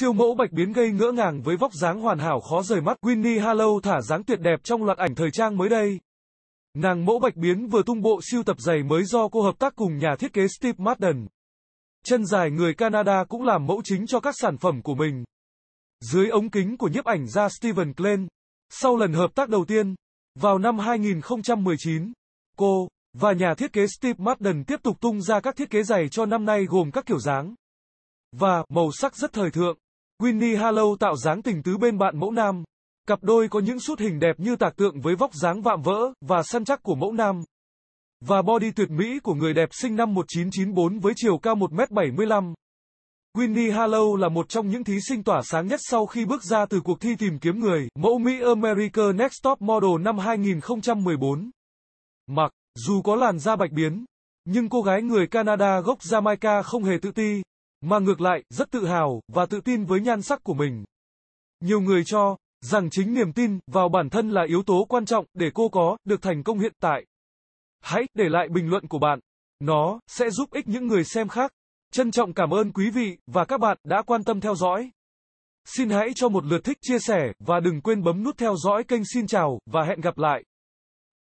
Siêu mẫu bạch biến gây ngỡ ngàng với vóc dáng hoàn hảo khó rời mắt, Winnie Harlow thả dáng tuyệt đẹp trong loạt ảnh thời trang mới đây. Nàng mẫu bạch biến vừa tung bộ siêu tập giày mới do cô hợp tác cùng nhà thiết kế Steve Madden. Chân dài người Canada cũng làm mẫu chính cho các sản phẩm của mình. Dưới ống kính của nhiếp ảnh gia Steven Klein, sau lần hợp tác đầu tiên, vào năm 2019, cô và nhà thiết kế Steve Madden tiếp tục tung ra các thiết kế giày cho năm nay gồm các kiểu dáng và màu sắc rất thời thượng. Winnie Harlow tạo dáng tình tứ bên bạn mẫu nam. Cặp đôi có những sút hình đẹp như tạc tượng với vóc dáng vạm vỡ và săn chắc của mẫu nam. Và body tuyệt mỹ của người đẹp sinh năm 1994 với chiều cao 1m75. Winnie Harlow là một trong những thí sinh tỏa sáng nhất sau khi bước ra từ cuộc thi tìm kiếm người, mẫu Mỹ America Next Top Model năm 2014. Mặc, dù có làn da bạch biến, nhưng cô gái người Canada gốc Jamaica không hề tự ti, mà ngược lại, rất tự hào và tự tin với nhan sắc của mình. Nhiều người cho rằng chính niềm tin vào bản thân là yếu tố quan trọng để cô có được thành công hiện tại. Hãy để lại bình luận của bạn. Nó sẽ giúp ích những người xem khác. Trân trọng cảm ơn quý vị và các bạn đã quan tâm theo dõi. Xin hãy cho một lượt thích chia sẻ và đừng quên bấm nút theo dõi kênh Xin chào và hẹn gặp lại.